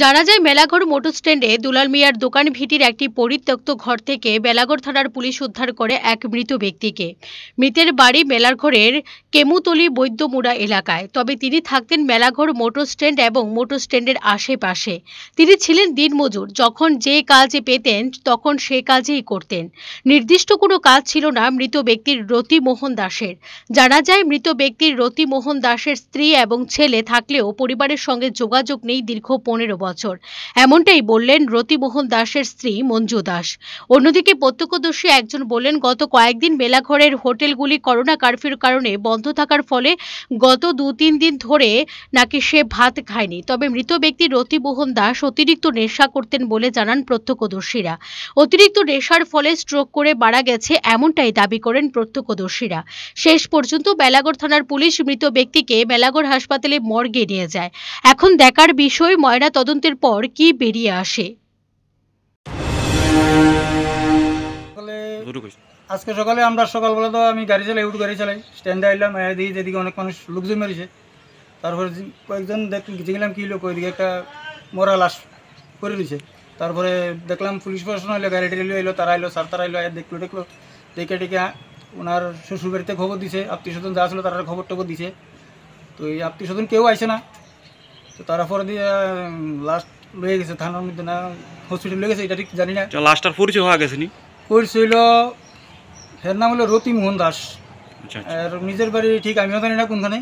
জানা যায় মেলাঘর মোটর স্ট্যান্ডে দুলাল মিয়ার দোকান ভিটির একটি পরিত্যক্ত ঘর থেকে বেলাঘর থানার পুলিশ উদ্ধার করে এক মৃত ব্যক্তিকে মৃতের বাড়ি মেলার ঘরের কেমুতলি বৈদ্যমুড়া এলাকায় তবে তিনি থাকতেন মেলাঘর মোটর স্ট্যান্ড এবং মোটর স্ট্যান্ডের আশেপাশে তিনি ছিলেন দিনমজুর যখন যে কাজে পেতেন তখন সে কাজেই করতেন নির্দিষ্ট কোনো কাজ ছিল না মৃত ব্যক্তির রতিমোহন দাসের জানা যায় মৃত ব্যক্তির রতিমোহন দাসের স্ত্রী এবং ছেলে থাকলেও পরিবারের সঙ্গে যোগাযোগ নেই দীর্ঘ পনেরো পনেরো বছর এমনটাই বললেন রতিমোহন দাসের স্ত্রী মঞ্জু দাস অন্যদিকে প্রত্যক্ষদর্শী একজন বলেন গত কয়েকদিন মেলাঘরের হোটেলগুলি করোনা কারফিউর কারণে বন্ধ থাকার ফলে গত দু তিন দিন ধরে নাকি সে ভাত খায়নি তবে মৃত ব্যক্তি রতিমোহন দাস অতিরিক্ত নেশা করতেন বলে জানান প্রত্যক্ষদর্শীরা অতিরিক্ত নেশার ফলে স্ট্রোক করে বাড়া গেছে এমনটাই দাবি করেন প্রত্যক্ষদর্শীরা শেষ পর্যন্ত বেলাগড় থানার পুলিশ মৃত ব্যক্তিকে বেলাগড় হাসপাতালে মর্গে নিয়ে যায় এখন দেখার বিষয় ময়না তদন্তের পর কি বেরিয়ে আসে আজকে সকালে আমরা সকালবেলা তো আমি গাড়ি চালাই উঠ গাড়ি চালাই স্ট্যান্ডে আইলাম দিয়ে যেদিকে অনেক মানুষ লোকজন মেরেছে তারপরে কয়েকজন দেখলাম কি লোক ওইদিকে একটা মরা লাশ করে দিয়েছে তারপরে দেখলাম পুলিশ প্রশাসন এলো গাড়ি টেলে এলো তারা এলো স্যার তারা এলো দেখলো দেখলো দেখে ডেকে ওনার শ্বশুরবাড়িতে খবর দিছে আত্মীয় স্বজন যা ছিল তারা খবর টবর দিছে তো এই আত্মীয় স্বজন কেউ আসে না তো তারপরে দিয়ে লাস্ট লয়ে গেছে থানার মধ্যে না হসপিটাল লয়ে গেছে এটা ঠিক জানি না লাস্ট আর পরিচয় হওয়া গেছে নি পরিচয় হইল এর নাম হলো রতি মোহন দাস আচ্ছা, আচ্ছা। আর নিজের বাড়ি ঠিক আমিও জানি না কোনখানে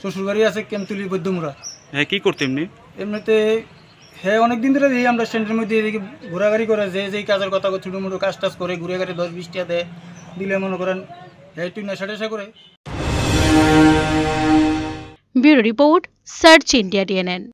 শ্বশুর বাড়ি আছে কেমতুলি বৈদ্যমুরা হ্যাঁ কী করতে এমনি এমনিতে হ্যাঁ অনেকদিন ধরে যেই আমরা স্ট্যান্ডের মধ্যে এদিকে ঘোরাঘুরি করে যে যেই কাজের কথা ছোটো মোটো কাজ টাজ করে ঘুরে ঘাটে দশ বিশটা দেয় দিলে মনে করেন হ্যাঁ একটু নেশা টেশা করে bureau report search India DNN